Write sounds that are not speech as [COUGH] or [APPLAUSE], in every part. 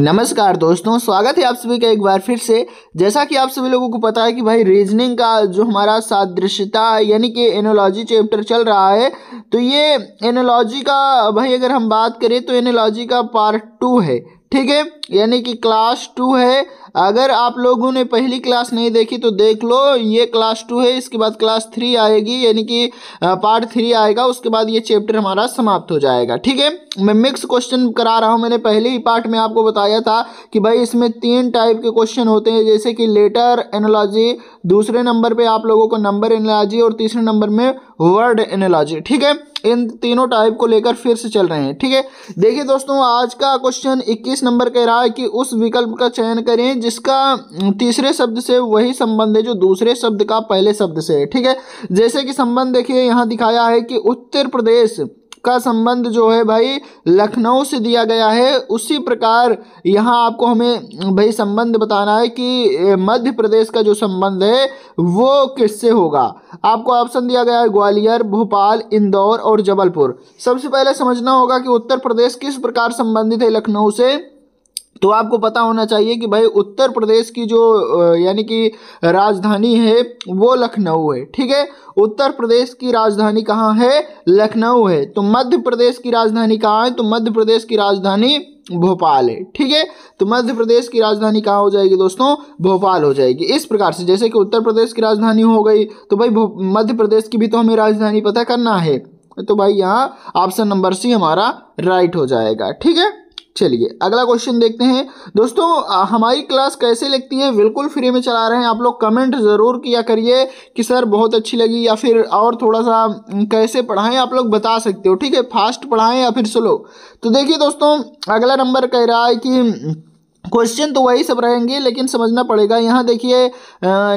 नमस्कार दोस्तों स्वागत है आप सभी का एक बार फिर से जैसा कि आप सभी लोगों को पता है कि भाई रीजनिंग का जो हमारा सादृश्यता यानी कि एनोलॉजी चैप्टर चल रहा है तो ये एनोलॉजी का भाई अगर हम बात करें तो एनोलॉजी का पार्ट टू है ठीक है यानी कि क्लास टू है अगर आप लोगों ने पहली क्लास नहीं देखी तो देख लो ये क्लास टू है इसके बाद क्लास थ्री आएगी यानी कि पार्ट थ्री आएगा उसके बाद ये चैप्टर हमारा समाप्त हो जाएगा ठीक है मैं मिक्स क्वेश्चन करा रहा हूँ मैंने पहले ही पार्ट में आपको बताया था कि भाई इसमें तीन टाइप के क्वेश्चन होते हैं जैसे कि लेटर एनोलॉजी दूसरे नंबर पर आप लोगों को नंबर एनोलॉजी और तीसरे नंबर में वर्ड एनोलॉजी ठीक है इन तीनों टाइप को लेकर फिर से चल रहे हैं ठीक है देखिए दोस्तों आज का क्वेश्चन 21 नंबर कह रहा है कि उस विकल्प का चयन करें जिसका तीसरे शब्द से वही संबंध है जो दूसरे शब्द का पहले शब्द से है ठीक है जैसे कि संबंध देखिए यहाँ दिखाया है कि उत्तर प्रदेश का संबंध जो है भाई लखनऊ से दिया गया है उसी प्रकार यहाँ आपको हमें भाई संबंध बताना है कि मध्य प्रदेश का जो संबंध है वो किससे होगा आपको ऑप्शन दिया गया है ग्वालियर भोपाल इंदौर और जबलपुर सबसे पहले समझना होगा कि उत्तर प्रदेश किस प्रकार संबंधित है लखनऊ से तो आपको पता होना चाहिए कि भाई उत्तर प्रदेश की जो यानी कि राजधानी है वो लखनऊ है ठीक है उत्तर प्रदेश की राजधानी कहाँ है लखनऊ है तो मध्य प्रदेश की राजधानी कहाँ है तो मध्य प्रदेश की राजधानी भोपाल है ठीक है तो मध्य प्रदेश की राजधानी कहाँ हो जाएगी दोस्तों भोपाल हो जाएगी इस प्रकार से जैसे कि उत्तर प्रदेश की राजधानी हो गई तो भाई मध्य प्रदेश की भी तो हमें राजधानी पता करना है तो भाई यहाँ ऑप्शन नंबर सी हमारा राइट हो जाएगा ठीक है चलिए अगला क्वेश्चन देखते हैं दोस्तों हमारी क्लास कैसे लगती है बिल्कुल फ्री में चला रहे हैं आप लोग कमेंट ज़रूर किया करिए कि सर बहुत अच्छी लगी या फिर और थोड़ा सा कैसे पढ़ाएं आप लोग बता सकते हो ठीक है फास्ट पढ़ाएं या फिर स्लो तो देखिए दोस्तों अगला नंबर कह रहा है कि क्वेश्चन तो वही सब रहेंगे लेकिन समझना पड़ेगा यहाँ देखिए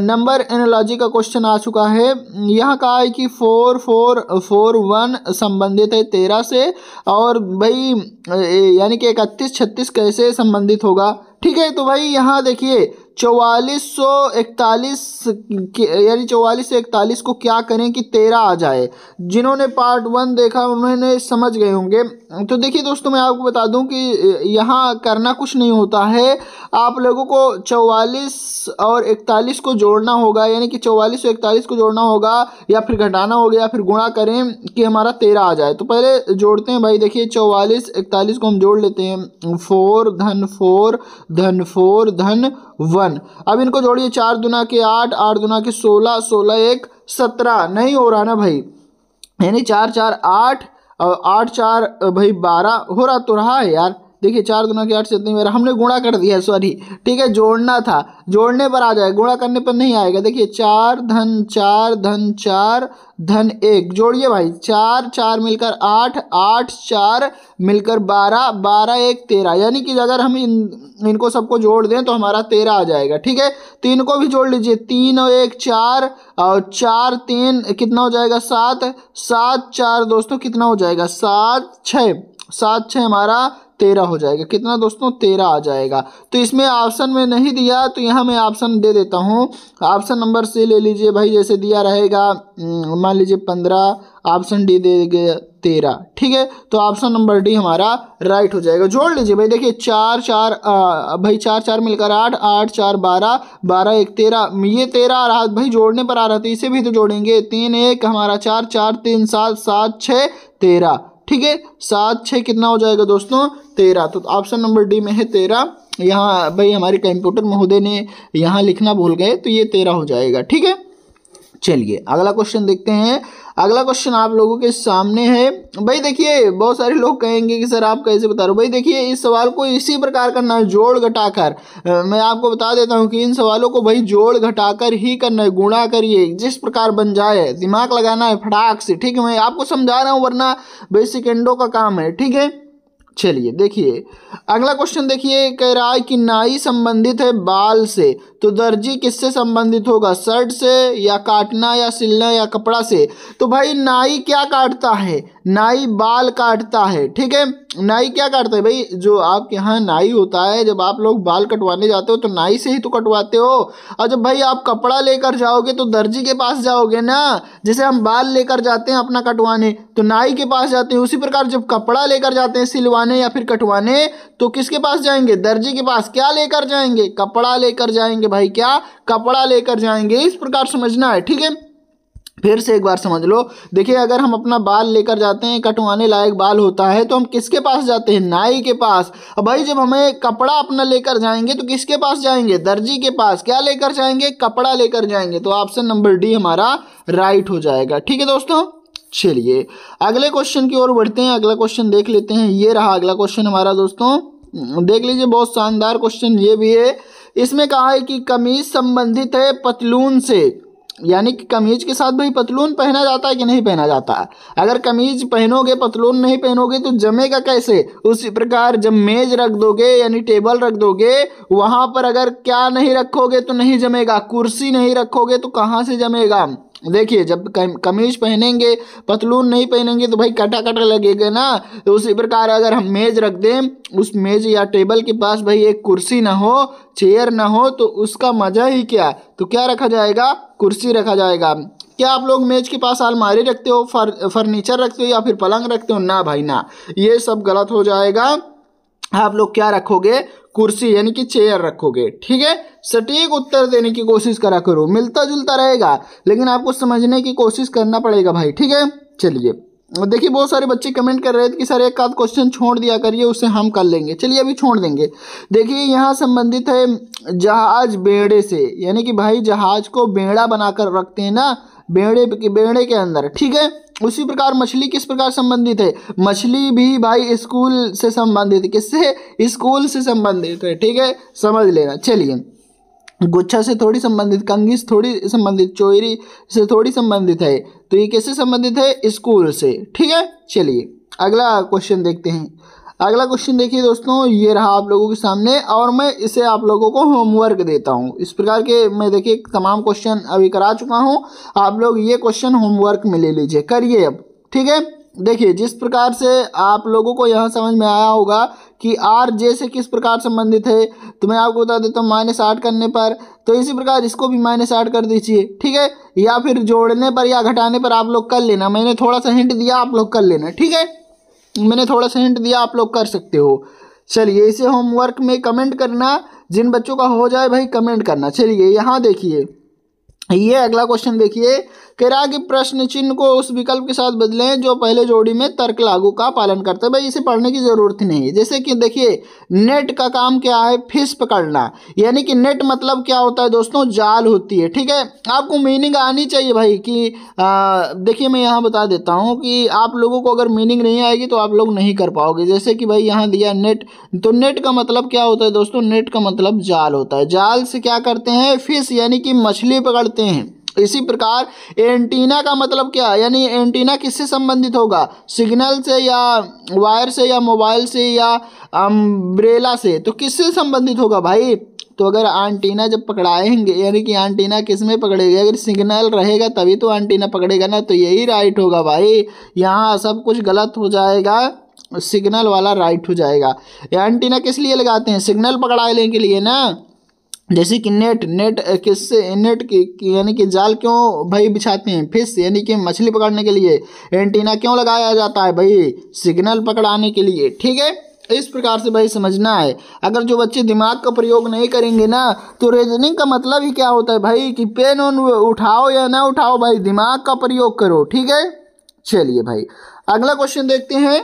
नंबर एनालॉजी का क्वेश्चन आ चुका है यहाँ कहा है कि फोर फोर फोर वन संबंधित है तेरह से और भाई यानी कि इकतीस छत्तीस कैसे संबंधित होगा ठीक है तो भाई यहाँ देखिए चौवालीस सौ इकतालीस यानी चौवालीस से इकतालीस को क्या करें कि तेरह आ जाए जिन्होंने पार्ट वन देखा उन्होंने समझ गए होंगे तो देखिए दोस्तों मैं आपको बता दूं कि यहाँ करना कुछ नहीं होता है आप लोगों को चौवालीस और इकतालीस को जोड़ना होगा यानी कि चौवालीस और इकतालीस को जोड़ना होगा या फिर घटाना होगा या फिर गुणा करें कि हमारा तेरह आ जाए तो पहले जोड़ते हैं भाई देखिए चौवालीस इकतालीस को हम जोड़ लेते हैं फोर धन फोर धन फोर धन वन अब इनको जोड़िए चार दुना के आठ आठ दुना के सोलह सोलह एक सत्रह नहीं हो रहा ना भाई यानी चार चार आठ आठ चार भाई बारह हो रहा तो रहा है यार देखिए चार दोनों के आठ से इतनी मेरा हमने गुणा कर दिया सॉरी ठीक है जोड़ना था जोड़ने पर आ जाए गुणा करने पर नहीं आएगा देखिए चार धन चार धन चार धन एक जोड़िए भाई चार चार मिलकर आठ आठ चार मिलकर बारह बारह एक तेरह यानी कि अगर हम इन इनको सबको जोड़ दें तो हमारा तेरह आ जाएगा ठीक है तीन को भी जोड़ लीजिए तीन और एक चार और चार तीन कितना हो जाएगा सात सात चार दोस्तों कितना हो जाएगा सात छः सात छः हमारा तेरह हो जाएगा कितना दोस्तों तेरह आ जाएगा तो इसमें ऑप्शन में नहीं दिया तो यहाँ मैं ऑप्शन दे देता हूँ ऑप्शन नंबर से ले लीजिए भाई जैसे दिया रहेगा हम्म, मान लीजिए पंद्रह ऑप्शन डी दे गया तेरह ठीक है तो ऑप्शन नंबर डी हमारा राइट हो जाएगा जोड़ लीजिए भाई देखिए चार चार आ, भाई चार चार मिलकर आठ आठ चार बारह बारह एक तेरह ये तेरह आ रहा भाई जोड़ने पर आ रहा था तो इसे भी तो जोड़ेंगे तीन एक हमारा चार चार तीन सात सात छः तेरह ठीक है सात छः कितना हो जाएगा दोस्तों तेरह तो ऑप्शन नंबर डी में है तेरह यहाँ भाई हमारे कंप्यूटर महोदय ने यहाँ लिखना भूल गए तो ये तेरह हो जाएगा ठीक है चलिए अगला क्वेश्चन देखते हैं अगला क्वेश्चन आप लोगों के सामने है भाई देखिए बहुत सारे लोग कहेंगे कि सर आप कैसे बता रहे हो भाई देखिए इस सवाल को इसी प्रकार करना है जोड़ घटाकर मैं आपको बता देता हूँ कि इन सवालों को भाई जोड़ घटाकर ही करना है गुणा करिए जिस प्रकार बन जाए दिमाग लगाना है फटाक से ठीक है मैं आपको समझा रहा हूँ वरना बेसिक एंडो का काम है ठीक है चलिए देखिए अगला क्वेश्चन देखिए कह रहा है कि नाई संबंधित है बाल से तो दर्जी किससे संबंधित होगा शर्ट से या काटना या सिलना या कपड़ा से तो भाई नाई क्या काटता है नाई बाल काटता है ठीक है नाई क्या काटता है भाई जो आपके यहाँ नाई होता है जब आप लोग बाल कटवाने जाते हो तो नाई से ही तो कटवाते हो और जब भाई आप कपड़ा लेकर जाओगे तो दर्जी के पास जाओगे ना जैसे हम बाल लेकर जाते हैं अपना कटवाने तो नाई के पास जाते हैं उसी प्रकार जब कपड़ा लेकर जाते हैं सिलवाने या फिर कटवाने तो किसके पास जाएंगे दर्जी के पास क्या लेकर जाएंगे कपड़ा लेकर जाएंगे जाएंगे भाई क्या कपड़ा लेकर जाएंगे इस प्रकार समझना है ठीक है फिर से एक बार समझ लो देखिए अगर हम अपना बाल लेकर जाते हैं कटवाने लायक बाल होता है तो हम किसके पास जाते हैं नाई के पास अब भाई जब हमें कपड़ा अपना लेकर जाएंगे तो किसके पास जाएंगे दर्जी के पास क्या लेकर जाएंगे कपड़ा लेकर जाएंगे तो ऑप्शन नंबर डी हमारा राइट हो जाएगा ठीक है दोस्तों चलिए अगले क्वेश्चन की ओर बढ़ते हैं अगला क्वेश्चन देख लेते हैं ये रहा अगला क्वेश्चन हमारा दोस्तों देख लीजिए बहुत शानदार क्वेश्चन ये भी है इसमें कहा है कि कमीज संबंधित है पतलून से यानी कि कमीज के साथ भाई पतलून पहना जाता है कि नहीं पहना जाता है अगर कमीज पहनोगे पतलून नहीं पहनोगे तो जमेगा कैसे उसी प्रकार जब मेज रख दोगे यानी टेबल रख दोगे वहां पर अगर क्या नहीं रखोगे तो नहीं जमेगा कुर्सी नहीं रखोगे तो कहाँ से जमेगा देखिए जब कमीज पहनेंगे पतलून नहीं पहनेंगे तो भाई कटा कटा लगेगा ना तो उसी प्रकार अगर हम मेज़ रख दें उस मेज़ या टेबल के पास भाई एक कुर्सी ना हो चेयर ना हो तो उसका मज़ा ही क्या तो क्या रखा जाएगा कुर्सी रखा जाएगा क्या आप लोग मेज के पास अलमारी रखते हो फर फर्नीचर रखते हो या फिर पलंग रखते हो ना भाई ना ये सब गलत हो जाएगा आप लोग क्या रखोगे कुर्सी यानी कि चेयर रखोगे ठीक है सटीक उत्तर देने की कोशिश करा करो मिलता जुलता रहेगा लेकिन आपको समझने की कोशिश करना पड़ेगा भाई ठीक है चलिए देखिए बहुत सारे बच्चे कमेंट कर रहे थे कि सर एक आध क्वेश्चन छोड़ दिया करिए उसे हम कर लेंगे चलिए अभी छोड़ देंगे देखिए यहाँ संबंधित है जहाज बेड़े से यानी कि भाई जहाज को बेड़ा बनाकर रखते हैं ना बेड़े बेड़े के अंदर ठीक है उसी प्रकार मछली किस प्रकार संबंधित है मछली भी भाई स्कूल से संबंधित है किससे स्कूल से संबंधित है ठीक है समझ लेना चलिए गुच्छा से थोड़ी संबंधित कंगिस थोड़ी संबंधित चोरी से थोड़ी संबंधित है तो ये कैसे संबंधित है स्कूल से ठीक है चलिए अगला क्वेश्चन देखते हैं अगला क्वेश्चन देखिए दोस्तों ये रहा आप लोगों के सामने और मैं इसे आप लोगों को होमवर्क देता हूँ इस प्रकार के मैं देखिए तमाम क्वेश्चन अभी करा चुका हूँ आप लोग ये क्वेश्चन होमवर्क में ले लीजिए करिए अब ठीक है देखिए जिस प्रकार से आप लोगों को यहाँ समझ में आया होगा कि आर जे से किस प्रकार संबंधित है तो मैं आपको बता देता हूँ माइनस आठ करने पर तो इसी प्रकार इसको भी माइनस आठ कर दीजिए ठीक है या फिर जोड़ने पर या घटाने पर आप लोग कर लेना मैंने थोड़ा सा हिंट दिया आप लोग कर लेना ठीक है मैंने थोड़ा सा हिंट दिया आप लोग कर सकते हो चलिए इसे होमवर्क में कमेंट करना जिन बच्चों का हो जाए भाई कमेंट करना चलिए यहाँ देखिए ये अगला क्वेश्चन देखिए कह रहा कि प्रश्न चिन्ह को उस विकल्प के साथ बदलें जो पहले जोड़ी में तर्क लागू का पालन करता है भाई इसे पढ़ने की ज़रूरत नहीं है जैसे कि देखिए नेट का काम क्या है फिश पकड़ना यानी कि नेट मतलब क्या होता है दोस्तों जाल होती है ठीक है आपको मीनिंग आनी चाहिए भाई कि देखिए मैं यहाँ बता देता हूँ कि आप लोगों को अगर मीनिंग नहीं आएगी तो आप लोग नहीं कर पाओगे जैसे कि भाई यहाँ दिया नेट तो नेट का मतलब क्या होता है दोस्तों नेट का मतलब जाल होता है जाल से क्या करते हैं फिश यानी कि मछली पकड़ते करते हैं इसी प्रकार एंटीना का मतलब क्या है यानी एंटीना किससे संबंधित होगा सिग्नल से या वायर से या मोबाइल से या अम्ब्रेला से तो किससे संबंधित होगा भाई तो अगर आंटीना जब पकड़ाएंगे यानी कि आंटीना किस में पकड़ेगा अगर सिग्नल रहेगा तभी तो आंटीना पकड़ेगा ना तो यही राइट होगा भाई यहाँ सब कुछ गलत हो जाएगा सिग्नल वाला राइट हो जाएगा एंटीना किस लिए लगाते हैं सिग्नल पकड़ाने के लिए ना जैसे कि नेट नेट किससे नेट की, कि, यानी कि जाल क्यों भाई बिछाते हैं फिश यानी कि मछली पकड़ने के लिए एंटीना क्यों लगाया जाता है भाई सिग्नल पकड़ाने के लिए ठीक है इस प्रकार से भाई समझना है अगर जो बच्चे दिमाग का प्रयोग नहीं करेंगे ना तो रीजनिंग का मतलब ही क्या होता है भाई कि पेन उठाओ या ना उठाओ भाई दिमाग का प्रयोग करो ठीक है चलिए भाई अगला क्वेश्चन देखते हैं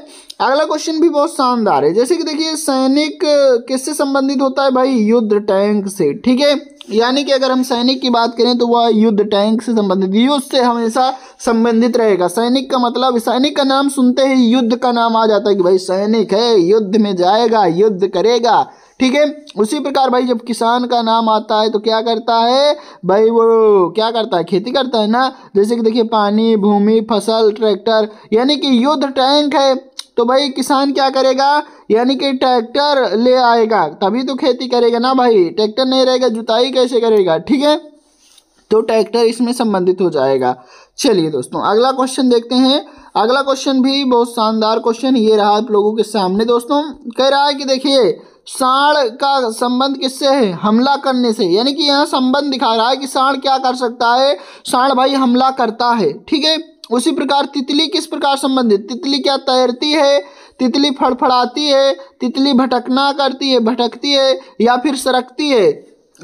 अगला क्वेश्चन भी बहुत शानदार है जैसे कि देखिए सैनिक किससे संबंधित होता है भाई युद्ध टैंक से ठीक है यानी कि अगर हम सैनिक की बात करें तो वह युद्ध टैंक से संबंधित युद्ध से हमेशा संबंधित रहेगा सैनिक का मतलब सैनिक का नाम सुनते ही युद्ध का नाम आ जाता है कि भाई सैनिक है युद्ध में जाएगा युद्ध करेगा ठीक है उसी प्रकार भाई जब किसान का नाम आता है तो क्या करता है भाई वो क्या करता है खेती करता है ना जैसे कि देखिए पानी भूमि फसल ट्रैक्टर यानी कि युद्ध टैंक है तो भाई किसान क्या करेगा यानी कि ट्रैक्टर ले आएगा तभी तो खेती करेगा ना भाई ट्रैक्टर नहीं रहेगा जुताई कैसे करेगा ठीक है तो ट्रैक्टर इसमें संबंधित हो जाएगा चलिए दोस्तों अगला क्वेश्चन देखते हैं अगला क्वेश्चन भी बहुत शानदार क्वेश्चन ये रहा आप लोगों के सामने दोस्तों कह रहा है कि देखिए साण का संबंध किससे है हमला करने से यानी कि यहाँ संबंध दिखा रहा है कि साण क्या कर सकता है साण भाई हमला करता है ठीक है उसी प्रकार तितली किस प्रकार संबंधित तितली क्या तैरती है तितली फड़फड़ाती है तितली भटकना करती है भटकती है या फिर सरकती है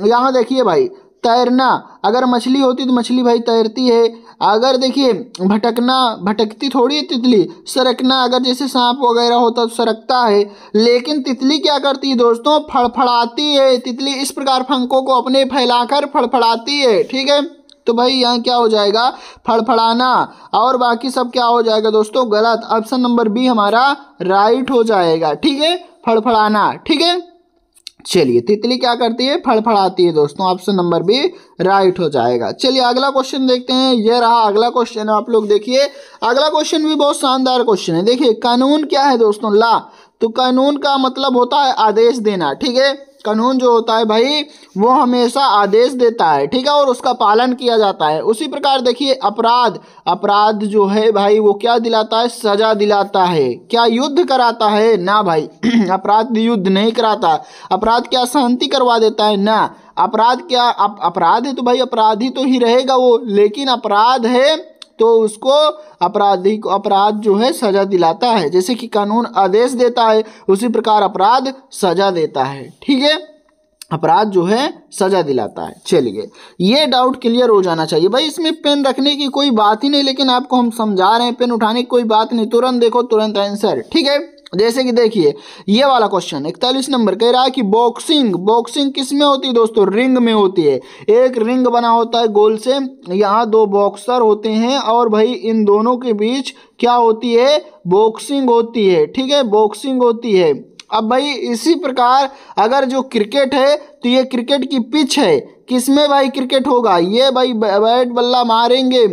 यहाँ देखिए भाई तैरना अगर मछली होती तो मछली भाई तैरती है अगर देखिए भटकना भटकती थोड़ी है तितली सरकना अगर जैसे सांप वगैरह होता तो सरकता है लेकिन तितली क्या करती है दोस्तों फड़फड़ाती है तितली इस प्रकार फंकों को अपने फैलाकर फड़फड़ाती है ठीक है तो भाई यहाँ क्या हो जाएगा फड़फड़ाना और बाकी सब क्या हो जाएगा दोस्तों गलत ऑप्शन नंबर बी हमारा राइट हो जाएगा ठीक है फड़फड़ाना ठीक है चलिए तितली क्या करती है फड़फड़ाती है दोस्तों ऑप्शन नंबर बी राइट हो जाएगा चलिए अगला क्वेश्चन देखते हैं यह रहा अगला क्वेश्चन आप लोग देखिए अगला क्वेश्चन भी बहुत शानदार क्वेश्चन है देखिए कानून क्या है दोस्तों ला तो कानून का मतलब होता है आदेश देना ठीक है कानून जो होता है भाई वो हमेशा आदेश देता है ठीक है और उसका पालन किया जाता है उसी प्रकार देखिए अपराध अपराध जो है भाई वो क्या दिलाता है सजा दिलाता है क्या युद्ध कराता है ना भाई [CLEARS THROAT] अपराध युद्ध नहीं कराता अपराध क्या शांति करवा देता है ना अपराध क्या अपराध है तो भाई अपराधी तो ही रहेगा वो लेकिन अपराध है तो उसको अपराधी को अपराध जो है सजा दिलाता है जैसे कि कानून आदेश देता है उसी प्रकार अपराध सजा देता है ठीक है अपराध जो है सजा दिलाता है चलिए ये डाउट क्लियर हो जाना चाहिए भाई इसमें पेन रखने की कोई बात ही नहीं लेकिन आपको हम समझा रहे हैं पेन उठाने की कोई बात नहीं तुरंत देखो तुरंत आंसर ठीक है जैसे कि देखिए ये वाला क्वेश्चन इकतालीस नंबर कह रहा है कि बॉक्सिंग बॉक्सिंग किस में होती है दोस्तों रिंग में होती है एक रिंग बना होता है गोल से यहाँ दो बॉक्सर होते हैं और भाई इन दोनों के बीच क्या होती है बॉक्सिंग होती है ठीक है बॉक्सिंग होती है अब भाई इसी प्रकार अगर जो क्रिकेट है तो ये क्रिकेट की पिच है किसमें भाई क्रिकेट होगा ये भाई बैट बल्ला मारेंगे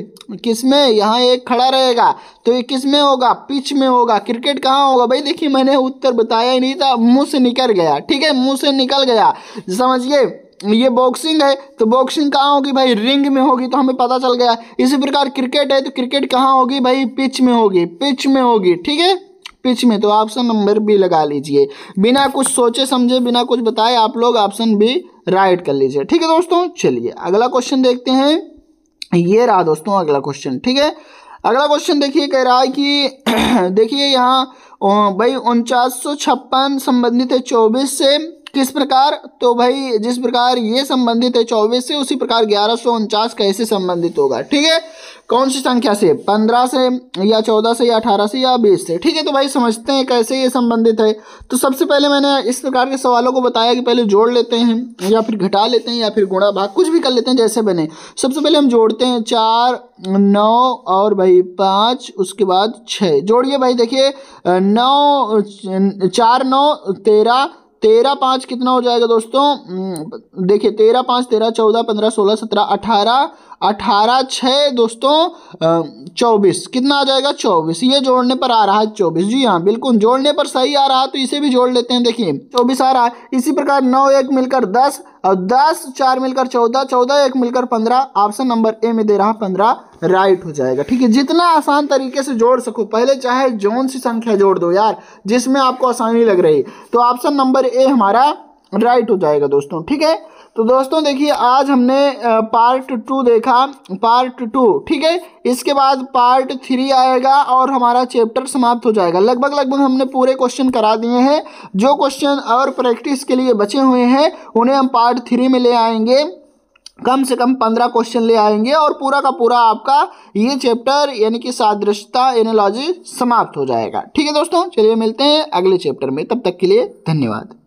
किसमें यहाँ एक खड़ा रहेगा तो ये किसमें होगा पिच में होगा क्रिकेट कहाँ होगा भाई देखिए मैंने उत्तर बताया ही नहीं था मुंह से निकल गया ठीक है मुंह से निकल गया समझिए ये बॉक्सिंग है तो बॉक्सिंग कहाँ होगी भाई रिंग में होगी तो हमें पता चल गया इसी प्रकार क्रिकेट है तो क्रिकेट कहाँ होगी भाई पिच में होगी पिच में होगी ठीक है पिच में तो ऑप्शन नंबर बी लगा लीजिए बिना कुछ सोचे समझे बिना कुछ बताए आप लोग ऑप्शन बी राइट कर लीजिए ठीक है दोस्तों चलिए अगला क्वेश्चन देखते हैं ये रहा दोस्तों अगला क्वेश्चन ठीक है अगला क्वेश्चन देखिए कह रहा है कि [CLEARS THROAT] देखिए यहाँ भाई उनचास सौ छप्पन संबंधित है चौबीस से किस प्रकार तो भाई जिस प्रकार ये संबंधित है चौबीस से उसी प्रकार ग्यारह सौ उनचास कैसे संबंधित होगा ठीक है कौन सी संख्या से पंद्रह से या चौदह से या अठारह से या बीस से ठीक है तो भाई समझते हैं कैसे ये संबंधित है तो सबसे पहले मैंने इस प्रकार के सवालों को बताया कि पहले जोड़ लेते हैं या फिर घटा लेते हैं या फिर गुणा भाग कुछ भी कर लेते हैं जैसे बने सबसे पहले हम जोड़ते हैं चार नौ और भाई पाँच उसके बाद छः जोड़िए भाई देखिए नौ चार नौ तेरह तेरह पाँच कितना हो जाएगा दोस्तों हम्म, देखिए तेरह पाँच तेरह चौदह पंद्रह सोलह सत्रह अठारह अठारह छः दोस्तों चौबीस कितना आ जाएगा चौबीस ये जोड़ने पर आ रहा है चौबीस जी हाँ बिल्कुल जोड़ने पर सही आ रहा है तो इसे भी जोड़ लेते हैं देखिए चौबीस आ रहा है इसी प्रकार नौ एक मिलकर दस और दस चार मिलकर चौदह चौदह एक मिलकर पंद्रह ऑप्शन नंबर ए में दे रहा पंद्रह राइट हो जाएगा ठीक है जितना आसान तरीके से जोड़ सको पहले चाहे जौन सी संख्या जोड़ दो यार जिसमें आपको आसानी लग रही तो ऑप्शन नंबर ए हमारा राइट हो जाएगा दोस्तों ठीक है तो दोस्तों देखिए आज हमने पार्ट टू देखा पार्ट टू ठीक है इसके बाद पार्ट थ्री आएगा और हमारा चैप्टर समाप्त हो जाएगा लगभग लगभग हमने पूरे क्वेश्चन करा दिए हैं जो क्वेश्चन और प्रैक्टिस के लिए बचे हुए हैं उन्हें हम पार्ट थ्री में ले आएंगे कम से कम पंद्रह क्वेश्चन ले आएंगे और पूरा का पूरा आपका ये चैप्टर यानी कि सादृश्यता एनोलॉजी समाप्त हो जाएगा ठीक है दोस्तों चलिए मिलते हैं अगले चैप्टर में तब तक के लिए धन्यवाद